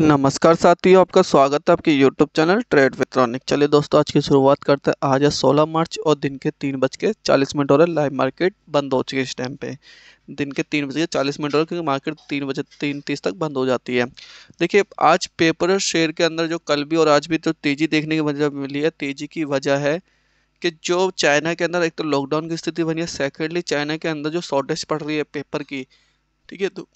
नमस्कार साथियों आपका स्वागत है आपके यूट्यूब चैनल ट्रेड विक्रॉनिक चलिए दोस्तों आज की शुरुआत करते हैं आज है 16 मार्च और दिन के तीन बज के चालीस मिनट और लाइव मार्केट बंद हो चुकी है इस टाइम पे दिन के तीन बज के चालीस मिनट और क्योंकि मार्केट तीन बजे तीन तीस तक बंद हो जाती है देखिए आज पेपर और शेयर के अंदर जो कल भी और आज भी जो तो तेज़ी देखने की वजह मिली है तेज़ी की वजह है कि जो चाइना के अंदर एक तो लॉकडाउन की स्थिति बनी है सेकेंडली चाइना के अंदर जो शॉर्टेज पड़ रही है पेपर की ठीक है तो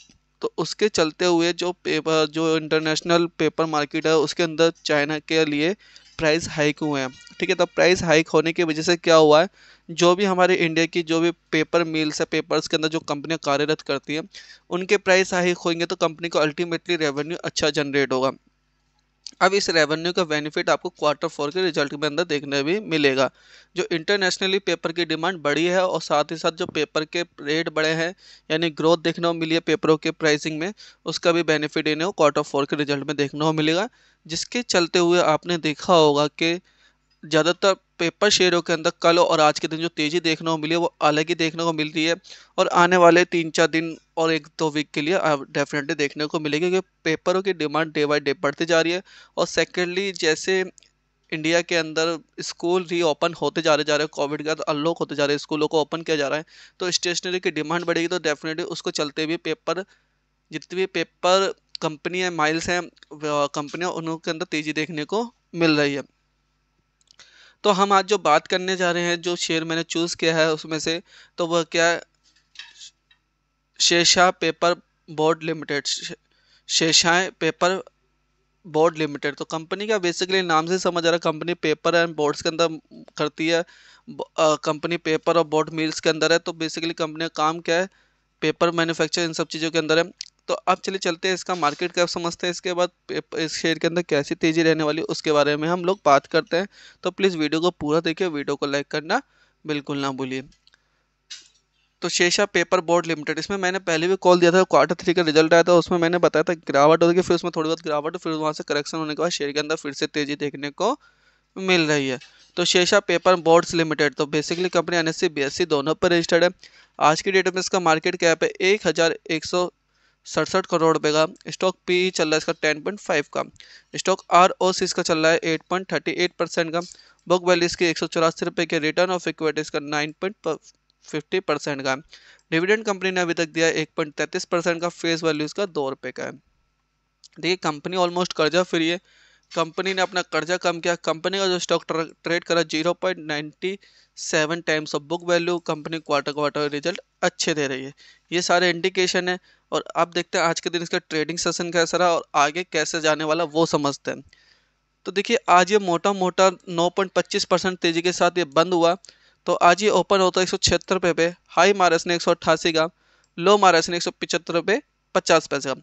तो उसके चलते हुए जो पेपर जो इंटरनेशनल पेपर मार्केट है उसके अंदर चाइना के लिए प्राइस हाइक हुए हैं ठीक है तब प्राइस हाइक होने की वजह से क्या हुआ है जो भी हमारे इंडिया की जो भी पेपर मिल्स है पेपर्स के अंदर जो कंपनियां कार्यरत करती हैं उनके प्राइस हाइक होंगे तो कंपनी को अल्टीमेटली रेवेन्यू अच्छा जनरेट होगा अब इस रेवेन्यू का बेनिफिट आपको क्वार्टर फोर के रिजल्ट के अंदर देखने भी मिलेगा जो इंटरनेशनली पेपर की डिमांड बढ़ी है और साथ ही साथ जो पेपर के रेट बढ़े हैं यानी ग्रोथ देखने को मिली है पेपरों के प्राइसिंग में उसका भी बेनिफिट इन्हें क्वार्टर फोर के रिजल्ट में देखने को मिलेगा जिसके चलते हुए आपने देखा होगा कि ज़्यादातर पेपर शेयरों के अंदर कल और आज के दिन जो तेज़ी देखने को मिली है वो अलग ही देखने को मिल रही है और आने वाले तीन चार दिन और एक दो वीक के लिए डेफिनेटली देखने को मिलेगी क्योंकि पेपरों की डिमांड डे बाई डे बढ़ती जा रही है और सेकेंडली जैसे इंडिया के अंदर स्कूल रीओपन होते जा रहे जा रहे हैं कोविड के बाद अनलॉक होते जा रहे हैं स्कूलों को ओपन किया जा रहा है तो स्टेशनरी की डिमांड बढ़ेगी तो डेफिनेटली उसको चलते भी पेपर जितने भी पेपर कंपनी है माइल्स हैं कंपनियाँ उनके अंदर तेज़ी देखने को मिल रही है तो हम आज जो बात करने जा रहे हैं जो शेयर मैंने चूज़ किया है उसमें से तो वह क्या है Sesha paper board limited Seshasayee paper board limited तो कंपनी का बेसिकली नाम से समझ आ रहा है कंपनी पेपर एंड बोर्ड्स के अंदर करती है कंपनी पेपर और बोर्ड मिल्स के अंदर है तो बेसिकली कंपनी का काम क्या है पेपर मैन्युफैक्चर इन सब चीज़ों के अंदर है तो अब चले चलते हैं इसका मार्केट कैप समझते हैं इसके बाद इस शेयर के अंदर कैसी तेज़ी रहने वाली उसके बारे में हम लोग बात करते हैं तो प्लीज़ वीडियो को पूरा देखिए वीडियो को लाइक करना बिल्कुल ना भूलिए तो शेषा पेपर बोर्ड लिमिटेड इसमें मैंने पहले भी कॉल दिया था क्वार्टर थ्री का रिजल्ट आया था उसमें मैंने बताया था गिरावट होगी फिर उसमें थोड़ी बहुत गिरावट फिर वहाँ से करेक्शन होने के बाद शेयर के अंदर फिर से तेज़ी देखने को मिल रही है तो शेषा पेपर बोर्ड्स लिमिटेड तो बेसिकली कंपनी एन एस दोनों पर रजिस्टर्ड है आज की डेट में इसका मार्केट कैप है एक हज़ार एक सौ सड़सठ करोड़ रुपए का स्टॉक पी e चल रहा है इसका टेन पॉइंट फाइव का स्टॉक आर ओ सी इसका चल रहा है eight point thirty eight percent का बुक वैल्यू इसकी एक सौ चौरासी रुपये के रिटर्न ऑफ इक्विटी इसका नाइन पॉइंट फिफ्टी परसेंट का डिविडेंड कंपनी ने अभी तक दिया एक पॉइंट तैंतीस परसेंट का फेस वैल्यू इसका दो रुपये का है देखिए कंपनी ऑलमोस्ट कर्जा फ्री है कंपनी ने अपना कर्जा कम किया कंपनी का जो स्टॉक ट्रेड करा zero point ninety seven times of book value company quarter quarter result अच्छे दे रही है ये सारे इंडिकेशन है और आप देखते हैं आज के दिन इसका ट्रेडिंग सेशन कैसा रहा और आगे कैसे जाने वाला वो समझते हैं तो देखिए आज ये मोटा मोटा 9.25 परसेंट तेजी के साथ ये बंद हुआ तो आज ये ओपन होता है एक सौ छिहत्तर रुपये पे हाई मारस ने एक सौ अट्ठासी का लो मारस ने एक सौ पिचहत्तर रुपये पचास पैसे का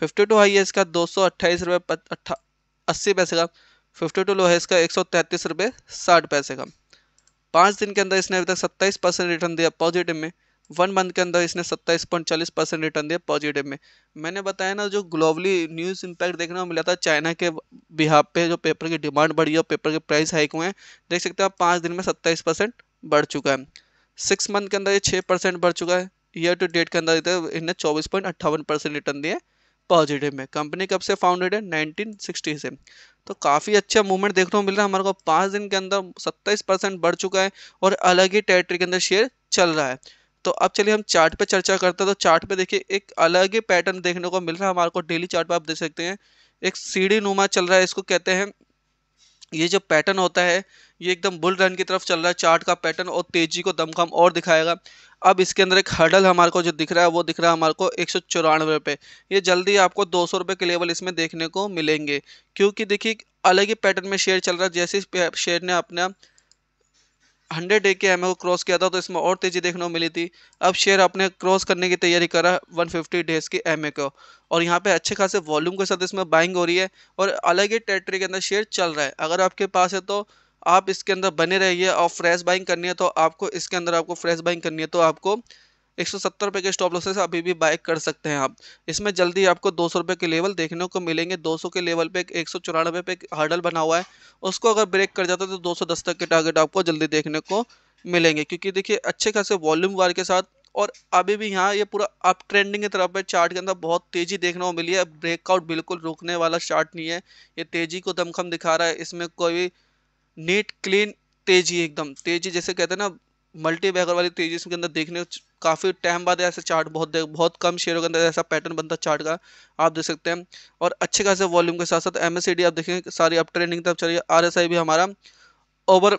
फिफ्टी टू हाई है इसका दो सौ अट्ठाईस रुपये अट्ठा अस्सी पैसे का फिफ्टी टू लो है इसका एक सौ तैंतीस रुपये साठ पैसे का पाँच दिन के अंदर इसने अभी तक सत्ताईस परसेंट रिटर्न दिया पॉजिटिव में वन मंथ के अंदर इसने सत्ताईस पॉइंट चालीस परसेंट रिटर्न दिया पॉजिटिव में मैंने बताया ना जो ग्लोबली न्यूज़ इम्पैक्ट देखने को मिला था चाइना के बिहार पे जो पेपर की डिमांड बढ़ी है और पेपर के प्राइस हाइक हुए हैं देख सकते हो आप पाँच दिन में सत्ताईस परसेंट बढ़ चुका है सिक्स मंथ के अंदर ये छः परसेंट बढ़ चुका है ईयर टू डेट के अंदर इन्हें चौबीस पॉइंट अट्ठावन परसेंट रिटर्न दिए पॉजिटिव में कंपनी कब से फाउंडेड है नाइनटीन सिक्सटी से तो काफ़ी अच्छा मूवमेंट देखने को मिल रहा है हमारे को पाँच दिन के अंदर सत्ताईस परसेंट बढ़ चुका है और अलग ही टेरिटरी के अंदर शेयर चल रहा है तो अब चलिए हम चार्ट पे चर्चा करते हैं तो चार्ट पे देखिए एक अलग ही पैटर्न देखने को मिल रहा है हमारे को डेली चार्ट पे आप देख सकते हैं एक सीढ़ी नुमा चल रहा है इसको कहते हैं ये जो पैटर्न होता है ये एकदम बुल रन की तरफ चल रहा है चार्ट का पैटर्न और तेजी को दमखम और दिखाएगा अब इसके अंदर एक हर्डल हमारे को जो दिख रहा है वो दिख रहा है हमारे को एक सौ चौरानवे रुपये ये जल्दी आपको दो सौ रुपये के लेवल इसमें देखने को मिलेंगे क्योंकि देखिए अलग ही पैटर्न में शेयर चल रहा है जैसे शेयर ने अपना हंड्रेड ए के एम क्रॉस किया था तो इसमें और तेजी देखने को मिली थी अब शेयर अपने क्रॉस करने की तैयारी करा 150 डेज के एम को और यहाँ पे अच्छे खासे वॉल्यूम के साथ इसमें बाइंग हो रही है और अलग ही टेरेटरी के अंदर शेयर चल रहा है अगर आपके पास है तो आप इसके अंदर बने रहिए और फ्रेश बाइंग करनी है तो आपको इसके अंदर आपको फ्रेश बाइंग करनी है तो आपको सत्तर रुपए के स्टॉप लॉसेस अभी भी बाय कर सकते हैं आप इसमें जल्दी आपको दो सौ के लेवल देखने को मिलेंगे 200 के लेवल पे एक सौ चौरानवे पे हार्डल बना हुआ है उसको अगर ब्रेक कर जाता है तो 210 तक के टारगेट आपको जल्दी देखने को मिलेंगे क्योंकि देखिए अच्छे खासे वॉल्यूम वार के साथ और अभी भी यहाँ ये पूरा अप ट्रेंडिंग की तरफ है चार्ट के अंदर बहुत तेजी देखने को मिली है ब्रेकआउट बिल्कुल रुकने वाला चार्ट नहीं है ये तेजी को दमखम दिखा रहा है इसमें कोई नीट क्लीन तेजी एकदम तेजी जैसे कहते हैं ना मल्टी बैगर वाली तेजी के अंदर देखने काफ़ी टाइम बाद ऐसा चार्ट बहुत बहुत कम शेयरों के अंदर ऐसा पैटर्न बनता चार्ट का आप देख सकते हैं और अच्छे खासे वॉल्यूम के साथ साथ एम आप देखें सारी अप ट्रेंडिंग तरफ चलिए आर भी हमारा ओवर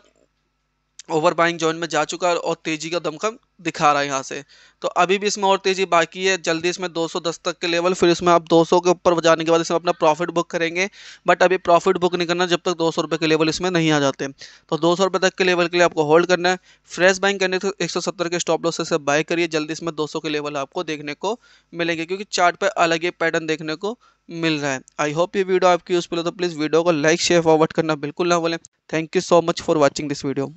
ओवर बाइंग जोन में जा चुका है और तेजी का दमखम दिखा रहा है यहाँ से तो अभी भी इसमें और तेजी बाकी है जल्दी इसमें 210 तक के लेवल फिर इसमें आप 200 के ऊपर जाने के बाद इसमें अपना प्रॉफिट बुक करेंगे बट अभी प्रॉफिट बुक नहीं करना जब तक दो सौ के लेवल इसमें नहीं आ जाते तो दो सौ तक के लेवल के लिए आपको होल्ड करना है फ्रेश बाइंग करने तो एक के स्टॉप लॉस से बाय करिए जल्दी इसमें दो के लेवल आपको देखने को मिलेंगे क्योंकि चार्ट पर अलग ही पैटर्न देखने को मिल रहा है आई होप ये वीडियो आपकी यूजफुल है तो प्लीज़ वीडियो को लाइक शेयर फॉरवर्ड करना बिल्कुल ना बोलें thank you so much for watching this video